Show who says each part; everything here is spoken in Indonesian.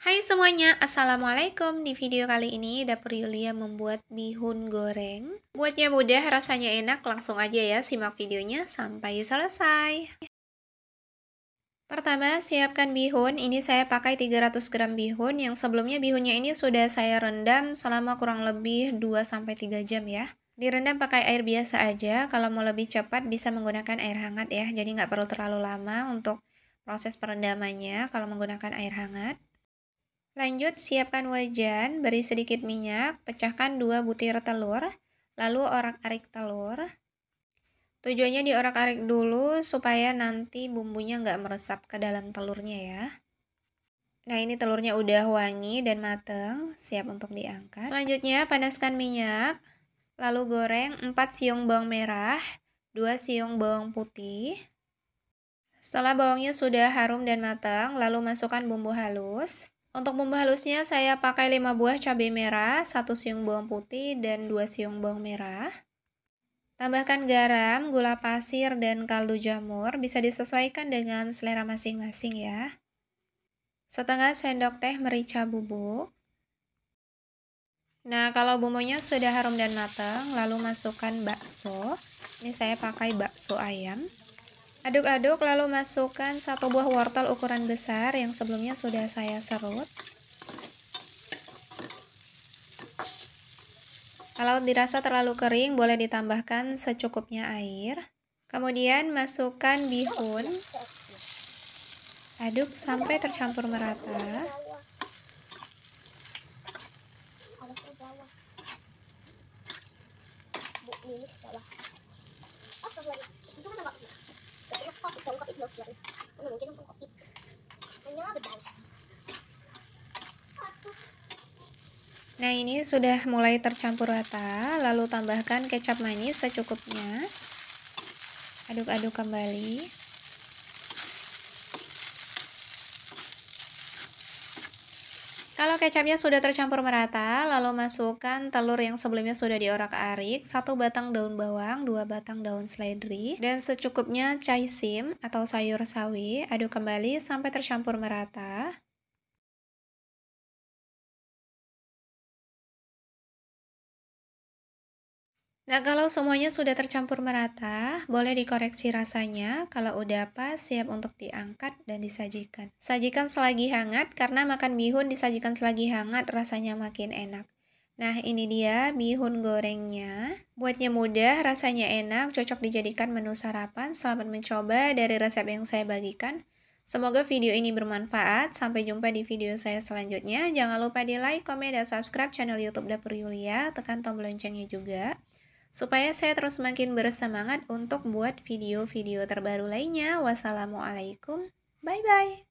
Speaker 1: Hai semuanya, Assalamualaikum Di video kali ini Dapur Yulia membuat bihun goreng Buatnya mudah, rasanya enak, langsung aja ya simak videonya sampai selesai Pertama, siapkan bihun Ini saya pakai 300 gram bihun Yang sebelumnya bihunnya ini sudah saya rendam selama kurang lebih 2-3 jam ya Direndam pakai air biasa aja, kalau mau lebih cepat bisa menggunakan air hangat ya Jadi nggak perlu terlalu lama untuk proses perendamannya kalau menggunakan air hangat Lanjut, siapkan wajan, beri sedikit minyak, pecahkan dua butir telur, lalu orak-arik telur. Tujuannya diorak-arik dulu supaya nanti bumbunya nggak meresap ke dalam telurnya ya. Nah ini telurnya udah wangi dan mateng, siap untuk diangkat. Selanjutnya panaskan minyak, lalu goreng 4 siung bawang merah, 2 siung bawang putih. Setelah bawangnya sudah harum dan matang, lalu masukkan bumbu halus. Untuk membalusnya saya pakai 5 buah cabai merah, 1 siung bawang putih, dan 2 siung bawang merah. Tambahkan garam, gula pasir, dan kaldu jamur bisa disesuaikan dengan selera masing-masing ya. Setengah sendok teh merica bubuk. Nah, kalau bumbunya sudah harum dan matang, lalu masukkan bakso. Ini saya pakai bakso ayam. Aduk-aduk lalu masukkan satu buah wortel ukuran besar yang sebelumnya sudah saya serut. Kalau dirasa terlalu kering, boleh ditambahkan secukupnya air. Kemudian masukkan bihun. Aduk sampai tercampur merata. Nah ini sudah mulai tercampur rata, lalu tambahkan kecap manis secukupnya. Aduk-aduk kembali. Kalau kecapnya sudah tercampur merata, lalu masukkan telur yang sebelumnya sudah diorak-arik, satu batang daun bawang, dua batang daun seledri, dan secukupnya cai sim atau sayur sawi. Aduk kembali sampai tercampur merata. Nah, kalau semuanya sudah tercampur merata, boleh dikoreksi rasanya. Kalau udah pas, siap untuk diangkat dan disajikan. Sajikan selagi hangat, karena makan bihun disajikan selagi hangat rasanya makin enak. Nah, ini dia bihun gorengnya. Buatnya mudah, rasanya enak, cocok dijadikan menu sarapan. Selamat mencoba dari resep yang saya bagikan. Semoga video ini bermanfaat. Sampai jumpa di video saya selanjutnya. Jangan lupa di like, komen, dan subscribe channel YouTube Dapur Yulia. Tekan tombol loncengnya juga supaya saya terus semakin bersemangat untuk buat video-video terbaru lainnya. Wassalamualaikum, bye-bye.